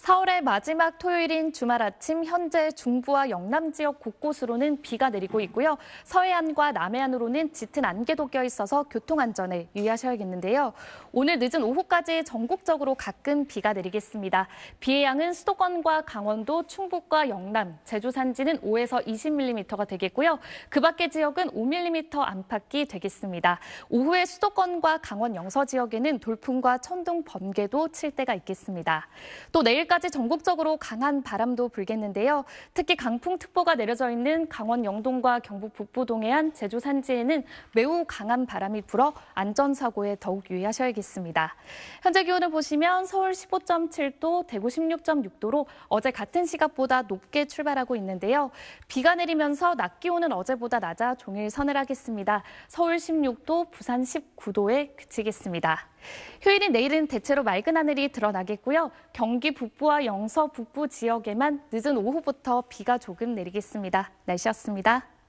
서울의 마지막 토요일인 주말 아침 현재 중부와 영남 지역 곳곳으로는 비가 내리고 있고요. 서해안과 남해안으로는 짙은 안개도 껴 있어서 교통 안전에 유의하셔야겠는데요. 오늘 늦은 오후까지 전국적으로 가끔 비가 내리겠습니다. 비의 양은 수도권과 강원도, 충북과 영남, 제주 산지는 5에서 20mm가 되겠고요. 그 밖의 지역은 5mm 안팎이 되겠습니다. 오후에 수도권과 강원 영서 지역에는 돌풍과 천둥 번개도 칠 때가 있겠습니다. 또 내일 내일까지 전국적으로 강한 바람도 불겠는데요. 특히 강풍특보가 내려져 있는 강원 영동과 경북 북부 동해안, 제주 산지에는 매우 강한 바람이 불어 안전사고에 더욱 유의하셔야겠습니다. 현재 기온을 보시면 서울 15.7도, 대구 16.6도로 어제 같은 시각보다 높게 출발하고 있는데요. 비가 내리면서 낮 기온은 어제보다 낮아 종일 서늘하겠습니다. 서울 16도, 부산 19도에 그치겠습니다. 휴일인 내일은 대체로 맑은 하늘이 드러나겠고요. 경기 북부 북부와 영서 북부 지역에만 늦은 오후부터 비가 조금 내리겠습니다. 날씨였습니다.